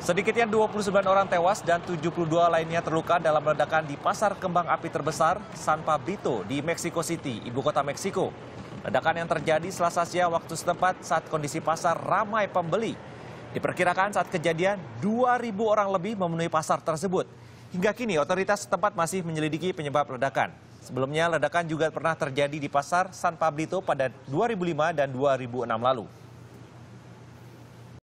Sedikitnya 29 orang tewas dan 72 lainnya terluka dalam ledakan di pasar kembang api terbesar San Pablito di Mexico City, ibu kota Meksiko. Ledakan yang terjadi selasa siang waktu setempat saat kondisi pasar ramai pembeli. Diperkirakan saat kejadian 2.000 orang lebih memenuhi pasar tersebut. Hingga kini otoritas setempat masih menyelidiki penyebab ledakan. Sebelumnya ledakan juga pernah terjadi di pasar San Pablito pada 2005 dan 2006 lalu.